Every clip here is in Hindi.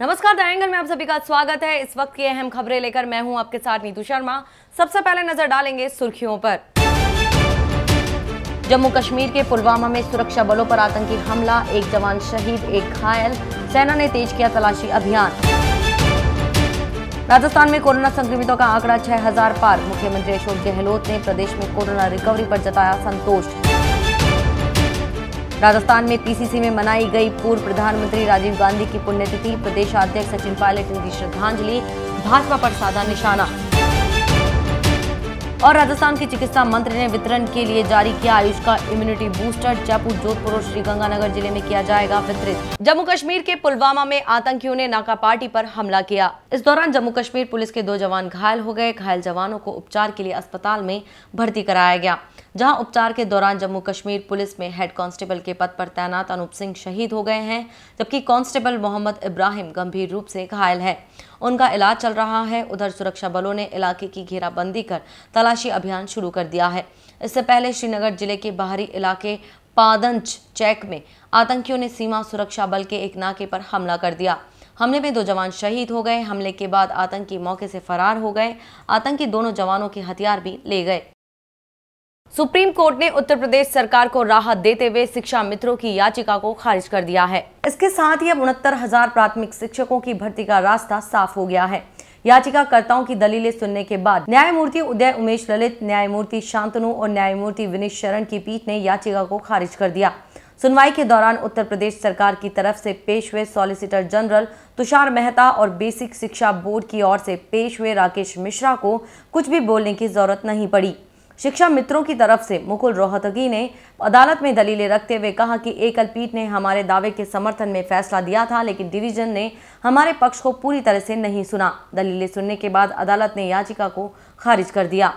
नमस्कार द में आप सभी का स्वागत है इस वक्त की अहम खबरें लेकर मैं हूं आपके साथ नीतू शर्मा सबसे पहले नजर डालेंगे सुर्खियों पर जम्मू कश्मीर के पुलवामा में सुरक्षा बलों पर आतंकी हमला एक जवान शहीद एक घायल सेना ने तेज किया तलाशी अभियान राजस्थान में कोरोना संक्रमितों का आंकड़ा छह हजार पार मुख्यमंत्री अशोक गहलोत ने प्रदेश में कोरोना रिकवरी पर जताया संतोष राजस्थान में पीसीसी में मनाई गई पूर्व प्रधानमंत्री राजीव गांधी की पुण्यतिथि प्रदेश अध्यक्ष सचिन पायलट ने दी श्रद्धांजलि भाजपा पर साधा निशाना और राजस्थान के चिकित्सा मंत्री ने वितरण के लिए जारी किया आयुष का इम्यूनिटी बूस्टर जयपुर जोधपुर और श्रीगंगानगर जिले में किया जाएगा वितरित जम्मू कश्मीर के पुलवामा में आतंकियों ने नाका पार्टी पर हमला किया इस दौरान जम्मू कश्मीर पुलिस के दो जवान घायल हो गए घायल जवानों को उपचार के लिए अस्पताल में भर्ती कराया गया जहां उपचार के दौरान जम्मू कश्मीर पुलिस में हेड कांस्टेबल के पद पर तैनात अनूप सिंह शहीद हो गए हैं जबकि कांस्टेबल मोहम्मद इब्राहिम गंभीर रूप से घायल है उनका इलाज चल रहा है उधर सुरक्षा बलों ने इलाके की घेराबंदी कर तलाशी अभियान शुरू कर दिया है इससे पहले श्रीनगर जिले के बाहरी इलाके पादंच चैक में आतंकियों ने सीमा सुरक्षा बल के एक नाके पर हमला कर दिया हमले में दो जवान शहीद हो गए हमले के बाद आतंकी मौके से फरार हो गए आतंकी दोनों जवानों के हथियार भी ले गए सुप्रीम कोर्ट ने उत्तर प्रदेश सरकार को राहत देते हुए शिक्षा मित्रों की याचिका को खारिज कर दिया है इसके साथ ही अब उनहत्तर हजार प्राथमिक शिक्षकों की भर्ती का रास्ता साफ हो गया है याचिकाकर्ताओं की दलीलें सुनने के बाद न्यायमूर्ति उदय उमेश ललित न्यायमूर्ति शांतनु और न्यायमूर्ति विनीत शरण की पीठ ने याचिका को खारिज कर दिया सुनवाई के दौरान उत्तर प्रदेश सरकार की तरफ से पेश हुए सॉलिसिटर जनरल तुषार मेहता और बेसिक शिक्षा बोर्ड की ओर से पेश हुए राकेश मिश्रा को कुछ भी बोलने की जरूरत नहीं पड़ी शिक्षा मित्रों की तरफ से मुकुल रोहतगी ने अदालत में दलीलें रखते हुए कहा कि एकल पीठ ने हमारे दावे के समर्थन में फैसला दिया था लेकिन डिवीजन ने हमारे पक्ष को पूरी तरह से नहीं सुना दलीलें सुनने के बाद अदालत ने याचिका को खारिज कर दिया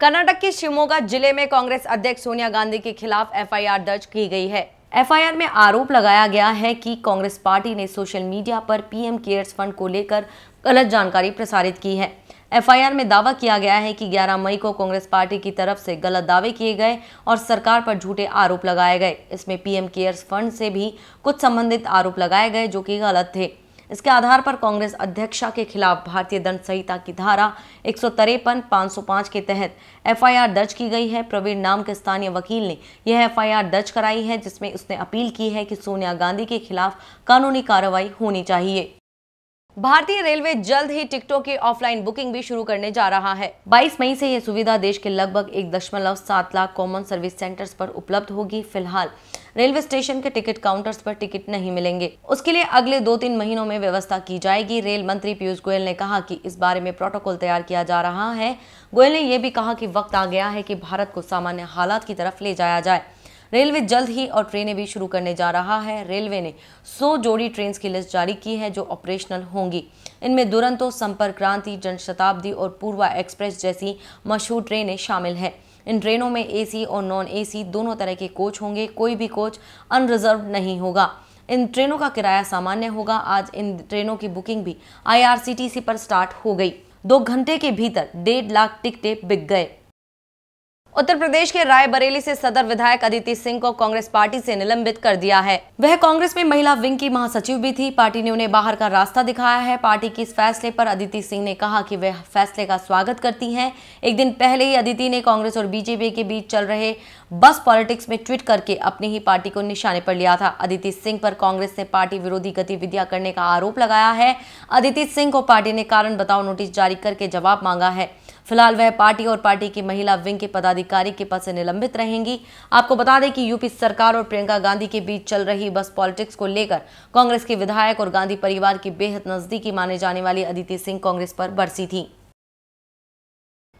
कर्नाटक के शिवमोगा जिले में कांग्रेस अध्यक्ष सोनिया गांधी के खिलाफ एफआईआर दर्ज की गई है एफआईआर में आरोप लगाया गया है कि कांग्रेस पार्टी ने सोशल मीडिया पर पीएम केयर्स फंड को लेकर गलत जानकारी प्रसारित की है एफआईआर में दावा किया गया है कि 11 मई को कांग्रेस पार्टी की तरफ से गलत दावे किए गए और सरकार पर झूठे आरोप लगाए गए इसमें पीएम केयर्स फंड से भी कुछ संबंधित आरोप लगाए गए जो कि गलत थे इसके आधार पर कांग्रेस अध्यक्षा के खिलाफ भारतीय दंड संहिता की धारा एक सौ के तहत एफआईआर दर्ज की गई है प्रवीण नाम के स्थानीय वकील ने यह एफआईआर दर्ज कराई है जिसमें उसने अपील की है कि सोनिया गांधी के खिलाफ कानूनी कार्रवाई होनी चाहिए भारतीय रेलवे जल्द ही टिकटों की ऑफलाइन बुकिंग भी शुरू करने जा रहा है 22 मई से यह सुविधा देश के लगभग एक दशमलव सात लाख कॉमन सर्विस सेंटर्स पर उपलब्ध होगी फिलहाल रेलवे स्टेशन के टिकट काउंटर्स पर टिकट नहीं मिलेंगे उसके लिए अगले दो तीन महीनों में व्यवस्था की जाएगी रेल मंत्री पीयूष गोयल ने कहा कि इस बारे में प्रोटोकॉल तैयार किया जा रहा है गोयल ने यह भी कहा कि वक्त आ गया है कि भारत को सामान्य हालात की तरफ ले जाया जाए रेलवे जल्द ही और ट्रेनें भी शुरू करने जा रहा है रेलवे ने 100 जोड़ी ट्रेन की लिस्ट जारी की है जो ऑपरेशनल होंगी इनमें दुरंतो संपर्क क्रांति जनशताब्दी और पूर्वा एक्सप्रेस जैसी मशहूर ट्रेनें शामिल हैं इन ट्रेनों में एसी और नॉन एसी दोनों तरह के कोच होंगे कोई भी कोच अनरिजर्व नहीं होगा इन ट्रेनों का किराया सामान्य होगा आज इन ट्रेनों की बुकिंग भी आईआरसीटीसी पर स्टार्ट हो गई दो घंटे के भीतर डेढ़ लाख टिकटें बिक गए उत्तर प्रदेश के रायबरेली से सदर विधायक अदिति सिंह को कांग्रेस पार्टी से निलंबित कर दिया है वह कांग्रेस में महिला विंग की महासचिव भी थी पार्टी ने उन्हें बाहर का रास्ता दिखाया है पार्टी की इस फैसले पर अदिति सिंह ने कहा कि वह फैसले का स्वागत करती हैं एक दिन पहले ही अदिति ने कांग्रेस और बीजेपी के बीच चल रहे बस पॉलिटिक्स में ट्वीट करके अपनी ही पार्टी को निशाने पर लिया था अदिति सिंह पर कांग्रेस ने पार्टी विरोधी गतिविधियां करने का आरोप लगाया है अदिति सिंह को पार्टी ने कारण बताओ नोटिस जारी करके जवाब मांगा है फिलहाल वह पार्टी और पार्टी की महिला विंग के पदाधिकारी के पद से निलंबित रहेंगी आपको बता दें कि यूपी सरकार और प्रियंका गांधी के बीच चल रही बस पॉलिटिक्स को लेकर कांग्रेस के विधायक और गांधी परिवार की बेहद नजदीकी माने जाने वाली अदिति सिंह कांग्रेस पर बरसी थी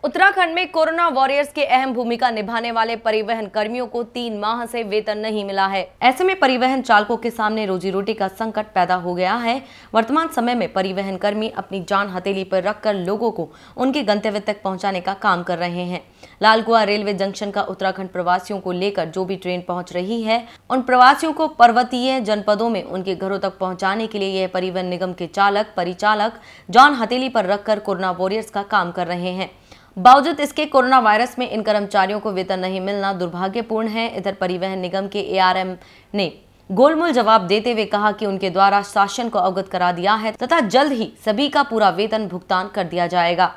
उत्तराखंड में कोरोना वॉरियर्स के अहम भूमिका निभाने वाले परिवहन कर्मियों को तीन माह से वेतन नहीं मिला है ऐसे में परिवहन चालकों के सामने रोजी रोटी का संकट पैदा हो गया है वर्तमान समय में परिवहन कर्मी अपनी जान हथेली पर रखकर लोगों को उनके गंतव्य तक पहुंचाने का काम कर रहे हैं लालकुआ रेलवे जंक्शन का उत्तराखंड प्रवासियों को लेकर जो भी ट्रेन पहुँच रही है उन प्रवासियों को पर्वतीय जनपदों में उनके घरों तक पहुँचाने के लिए यह परिवहन निगम के चालक परिचालक जान हथेली पर रखकर कोरोना वॉरियर्स का काम कर रहे हैं बावजूद इसके कोरोना वायरस में इन कर्मचारियों को वेतन नहीं मिलना दुर्भाग्यपूर्ण है इधर परिवहन निगम के एआरएम ने गोलमोल जवाब देते हुए कहा कि उनके द्वारा शासन को अवगत करा दिया है तथा जल्द ही सभी का पूरा वेतन भुगतान कर दिया जाएगा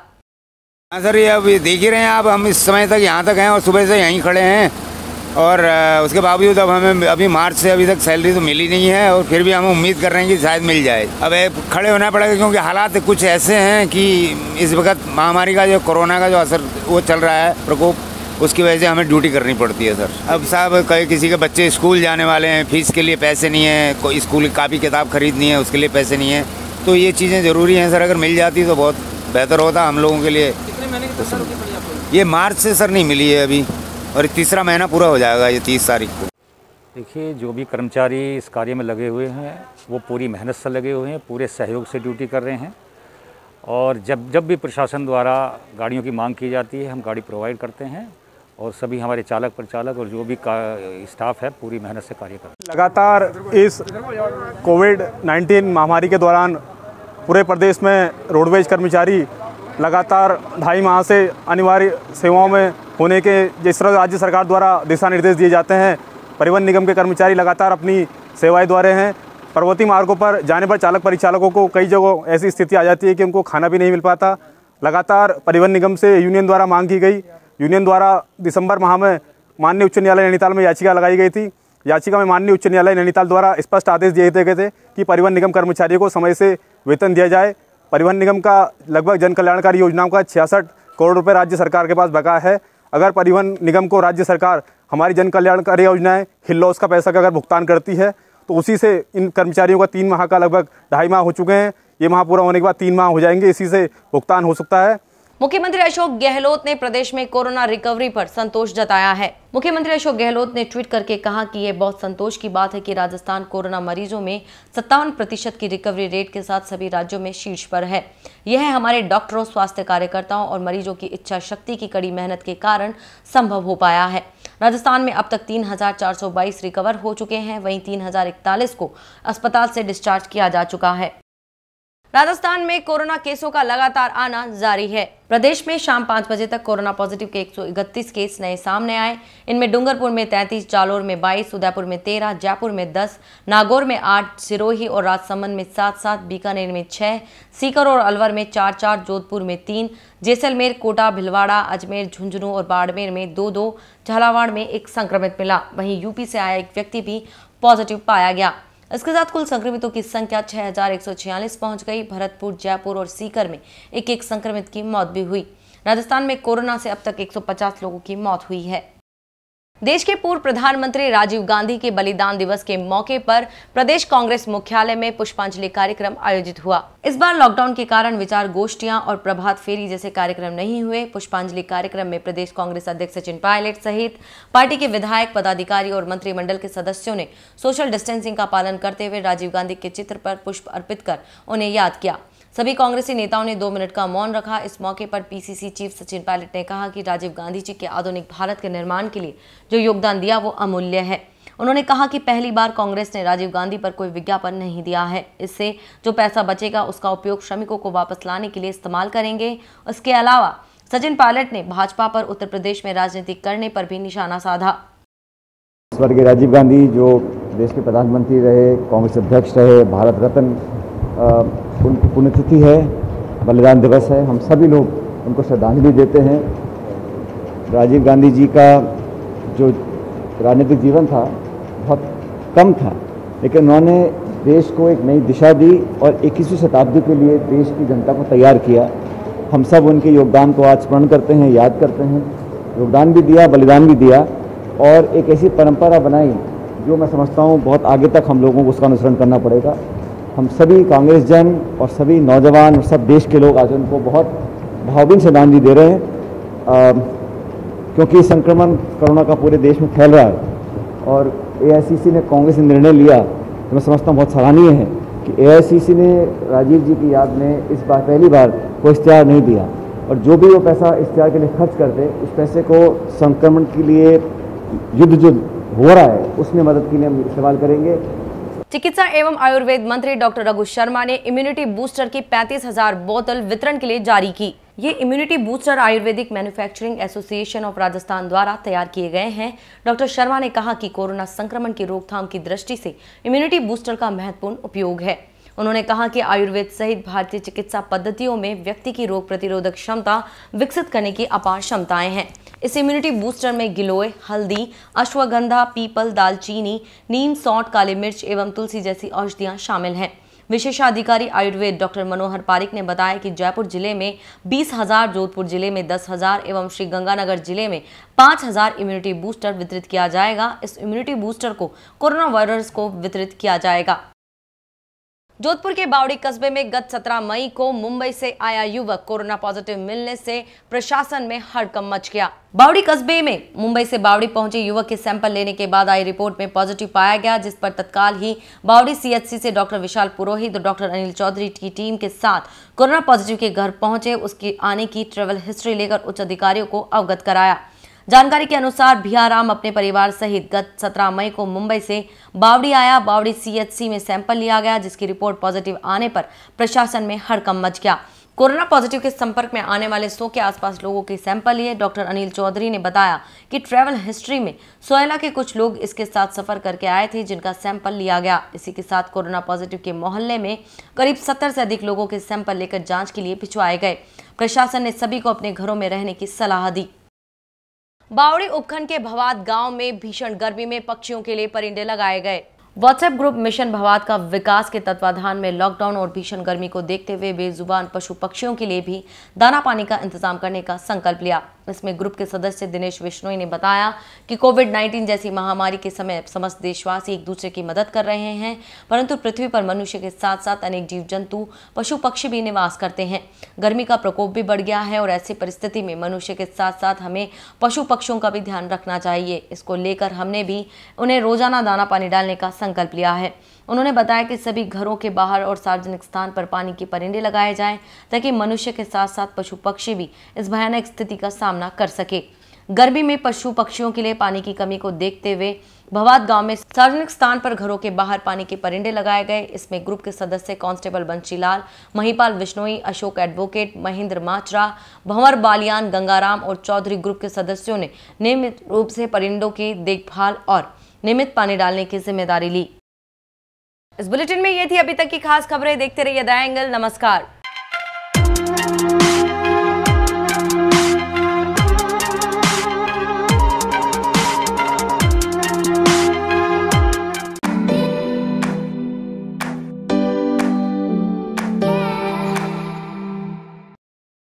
हाँ सर ये अब देख ही रहे हैं आप हम इस समय तक यहाँ तक हैं और सुबह से यहीं खड़े हैं और उसके बावजूद अब हमें अभी मार्च से अभी तक सैलरी तो मिली नहीं है और फिर भी हम उम्मीद कर रहे हैं कि शायद मिल जाए अब खड़े होना पड़ेगा क्योंकि हालात कुछ ऐसे हैं कि इस वक्त महामारी का जो कोरोना का जो असर वो चल रहा है प्रकोप उसकी वजह से हमें ड्यूटी करनी पड़ती है सर अब साहब कहीं किसी के बच्चे स्कूल जाने वाले हैं फीस के लिए पैसे नहीं है कोई स्कूल की कापी किताब खरीदनी है उसके लिए पैसे नहीं है तो ये चीज़ें ज़रूरी हैं सर अगर मिल जाती तो बहुत बेहतर होता हम लोगों के लिए ये मार्च से सर नहीं मिली है अभी और तीसरा महीना पूरा हो जाएगा ये तीस तारीख को देखिए जो भी कर्मचारी इस कार्य में लगे हुए हैं वो पूरी मेहनत से लगे हुए हैं पूरे सहयोग से ड्यूटी कर रहे हैं और जब जब भी प्रशासन द्वारा गाड़ियों की मांग की जाती है हम गाड़ी प्रोवाइड करते हैं और सभी हमारे चालक परिचालक और जो भी स्टाफ है पूरी मेहनत से कार्य कर लगातार इस कोविड 19 महामारी के दौरान पूरे प्रदेश में रोडवेज कर्मचारी लगातार ढाई माह से अनिवार्य सेवाओं में होने के जिस तरह राज्य सरकार द्वारा दिशा निर्देश दिए जाते हैं परिवहन निगम के कर्मचारी लगातार अपनी सेवाएं द्वारे हैं पर्वतीय मार्गों पर जाने पर चालक परिचालकों को कई जगह ऐसी स्थिति आ जाती है कि उनको खाना भी नहीं मिल पाता लगातार परिवहन निगम से यूनियन द्वारा मांग की गई यूनियन द्वारा दिसंबर माह में माननीय उच्च न्यायालय नैनीताल में याचिका लगाई गई थी याचिका में माननीय उच्च न्यायालय नैनीताल द्वारा स्पष्ट आदेश दिए गए थे कि परिवहन निगम कर्मचारियों को समय से वेतन दिया जाए परिवहन निगम का लगभग जन कल्याणकारी योजनाओं का छियासठ करोड़ रुपये राज्य सरकार के पास बका है अगर परिवहन निगम को राज्य सरकार हमारी जन कल्याणकारी योजनाएँ हिल्लॉस का पैसा का अगर भुगतान करती है तो उसी से इन कर्मचारियों का तीन माह का लगभग ढाई माह हो चुके हैं ये माह पूरा होने के बाद तीन माह हो जाएंगे इसी से भुगतान हो सकता है मुख्यमंत्री अशोक गहलोत ने प्रदेश में कोरोना रिकवरी पर संतोष जताया है मुख्यमंत्री अशोक गहलोत ने ट्वीट करके कहा कि यह बहुत संतोष की बात है कि राजस्थान कोरोना मरीजों में सत्तावन प्रतिशत की रिकवरी रेट के साथ सभी राज्यों में शीर्ष पर है यह हमारे डॉक्टरों स्वास्थ्य कार्यकर्ताओं और मरीजों की इच्छा शक्ति की कड़ी मेहनत के कारण संभव हो पाया है राजस्थान में अब तक 3,422 रिकवर हो चुके हैं वहीं 3,041 को अस्पताल से डिस्चार्ज किया जा चुका है राजस्थान में कोरोना केसों का लगातार आना जारी है प्रदेश में शाम पाँच बजे तक कोरोना पॉजिटिव के 131 केस नए सामने आए इनमें डूंगरपुर में 33, जालोर में 22, उदयपुर में 13, जयपुर में 10, नागौर में 8, सिरोही और राजसमंद में 7 7, बीकानेर में 6, सीकर और अलवर में 4 4, जोधपुर में 3, जैसलमेर कोटा भिलवाड़ा अजमेर झुंझुनू और बाड़मेर में दो दो झालावाड़ में एक संक्रमित मिला वहीं यूपी से आया एक व्यक्ति भी पॉजिटिव पाया गया इसके साथ कुल संक्रमितों की संख्या छह पहुंच गई भरतपुर जयपुर और सीकर में एक एक संक्रमित की मौत भी हुई राजस्थान में कोरोना से अब तक 150 लोगों की मौत हुई है देश के पूर्व प्रधानमंत्री राजीव गांधी के बलिदान दिवस के मौके पर प्रदेश कांग्रेस मुख्यालय में पुष्पांजलि कार्यक्रम आयोजित हुआ इस बार लॉकडाउन के कारण विचार गोष्ठियां और प्रभात फेरी जैसे कार्यक्रम नहीं हुए पुष्पांजलि कार्यक्रम में प्रदेश कांग्रेस अध्यक्ष सचिन पायलट सहित पार्टी के विधायक पदाधिकारी और मंत्रिमंडल के सदस्यों ने सोशल डिस्टेंसिंग का पालन करते हुए राजीव गांधी के चित्र पर पुष्प अर्पित कर उन्हें याद किया सभी कांग्रेसी नेताओं ने दो मिनट का मौन रखा इस मौके पर पीसीसी चीफ सचिन पायलट ने कहा कि राजीव गांधी जी के आधुनिक भारत के निर्माण के लिए जो योगदान दिया वो अमूल्य है उन्होंने कहा कि पहली बार कांग्रेस ने राजीव गांधी पर कोई विज्ञापन नहीं दिया है इससे जो पैसा बचेगा उसका उपयोग श्रमिकों को वापस लाने के लिए इस्तेमाल करेंगे इसके अलावा सचिन पायलट ने भाजपा पर उत्तर प्रदेश में राजनीति करने पर भी निशाना साधा स्वर्गीय राजीव गांधी जो देश के प्रधानमंत्री रहे कांग्रेस अध्यक्ष रहे भारत रत्न उनकी पुण्यतिथि है बलिदान दिवस है हम सभी लोग उनको श्रद्धांजलि देते हैं राजीव गांधी जी का जो राजनीतिक जीवन था बहुत कम था लेकिन उन्होंने देश को एक नई दिशा दी और इक्कीसवीं शताब्दी के लिए देश की जनता को तैयार किया हम सब उनके योगदान को आज स्मरण करते हैं याद करते हैं योगदान भी दिया बलिदान भी दिया और एक ऐसी परंपरा बनाई जो मैं समझता हूँ बहुत आगे तक हम लोगों को उसका अनुसरण करना पड़ेगा हम सभी कांग्रेस जन और सभी नौजवान और सब देश के लोग आज उनको बहुत भावभीन श्रद्धांजलि दे रहे हैं आ, क्योंकि संक्रमण कोरोना का पूरे देश में फैल रहा है और एआईसीसी ने कांग्रेस ने निर्णय लिया तो मैं समझता हूँ बहुत सराहनीय है कि एआईसीसी ने राजीव जी की याद में इस बार पहली बार कोई इश्तिहार नहीं दिया और जो भी वो पैसा इश्तिहार के लिए खर्च करते उस पैसे को संक्रमण के लिए युद्ध जो हो रहा है उसमें मदद के लिए हम इस्तेमाल करेंगे चिकित्सा एवं आयुर्वेद मंत्री डॉक्टर रघु शर्मा ने इम्यूनिटी बूस्टर की पैंतीस हजार बोतल वितरण के लिए जारी की ये immunity booster Ayurvedic manufacturing association of Rajasthan द्वारा तैयार किए गए हैं डॉक्टर शर्मा ने कहा कि कोरोना संक्रमण की रोकथाम की दृष्टि से इम्यूनिटी बूस्टर का महत्वपूर्ण उपयोग है उन्होंने कहा कि आयुर्वेद सहित भारतीय चिकित्सा पद्धतियों में व्यक्ति की रोग प्रतिरोधक क्षमता विकसित करने की अपार क्षमताएं हैं इस इम्यूनिटी बूस्टर में गिलोय हल्दी अश्वगंधा पीपल दालचीनी नीम सौट काली मिर्च एवं तुलसी जैसी औषधियाँ शामिल हैं विशेषाधिकारी आयुर्वेद डॉक्टर मनोहर पारिक ने बताया कि जयपुर जिले में बीस हजार जोधपुर जिले में दस हजार एवं श्री गंगानगर जिले में पाँच हजार इम्यूनिटी बूस्टर वितरित किया जाएगा इस इम्यूनिटी बूस्टर को कोरोना वायरस को वितरित किया जाएगा जोधपुर के बावड़ी कस्बे में गत 17 मई को मुंबई से आया युवक कोरोना पॉजिटिव मिलने से प्रशासन में हड़कम मच गया बावड़ी कस्बे में मुंबई से बावड़ी पहुंचे युवक के सैंपल लेने के बाद आई रिपोर्ट में पॉजिटिव पाया गया जिस पर तत्काल ही बावड़ी सीएचसी से डॉक्टर विशाल पुरोहित और तो डॉक्टर अनिल चौधरी की टीम के साथ कोरोना पॉजिटिव के घर पहुंचे उसकी आने की ट्रेवल हिस्ट्री लेकर उच्च अधिकारियों को अवगत कराया जानकारी के अनुसार भियाराम अपने परिवार सहित गत 17 मई को मुंबई से बावड़ी आया बावड़ी सीएचसी में सैंपल लिया गया जिसकी रिपोर्ट पॉजिटिव आने पर प्रशासन में हड़कम मच गया कोरोना पॉजिटिव के संपर्क में आने वाले सौ के आसपास लोगों के सैंपल लिए डॉक्टर अनिल चौधरी ने बताया कि ट्रैवल हिस्ट्री में सोयला के कुछ लोग इसके साथ सफर करके आए थे जिनका सैंपल लिया गया इसी के साथ कोरोना पॉजिटिव के मोहल्ले में करीब सत्तर से अधिक लोगों के सैंपल लेकर जाँच के लिए भिजवाए गए प्रशासन ने सभी को अपने घरों में रहने की सलाह दी बावड़ी उपखंड के भवाद गांव में भीषण गर्मी में पक्षियों के लिए परिंदे लगाए गए व्हाट्सएप ग्रुप मिशन भवाद का विकास के तत्वाधान में लॉकडाउन और भीषण गर्मी को देखते हुए बेजुबान पशु पक्षियों के लिए भी दाना पानी का इंतजाम करने का संकल्प लिया इसमें ग्रुप के सदस्य दिनेश विश्नोई ने बताया कि कोविड 19 जैसी महामारी के समय समस्त देशवासी एक दूसरे की मदद कर रहे हैं परंतु पृथ्वी पर मनुष्य के साथ साथ अनेक जीव जंतु पशु पक्षी भी निवास करते हैं गर्मी का प्रकोप भी बढ़ गया है और ऐसी परिस्थिति में मनुष्य के साथ साथ हमें पशु पक्षियों का भी ध्यान रखना चाहिए इसको लेकर हमने भी उन्हें रोजाना दाना पानी डालने का संकल्प लिया है उन्होंने बताया कि सभी घरों के बाहर और सार्वजनिक स्थान पर पानी के परिंदे लगाए जाएं ताकि मनुष्य के साथ साथ पशु पक्षी भी इस भयानक स्थिति का सामना कर सके गर्मी में पशु पक्षियों के लिए पानी की कमी को देखते हुए भवाद गांव में सार्वजनिक स्थान पर घरों के बाहर पानी के परिंदे लगाए गए इसमें ग्रुप के सदस्य कांस्टेबल बंशीलाल महिपाल विश्नोई अशोक एडवोकेट महेंद्र माचरा भंवर बालियान गंगाराम और चौधरी ग्रुप के सदस्यों ने नियमित रूप से परिंदों की देखभाल और नियमित पानी डालने की जिम्मेदारी ली इस बुलेटिन में ये थी अभी तक की खास खबरें देखते रहिए दया एंगल नमस्कार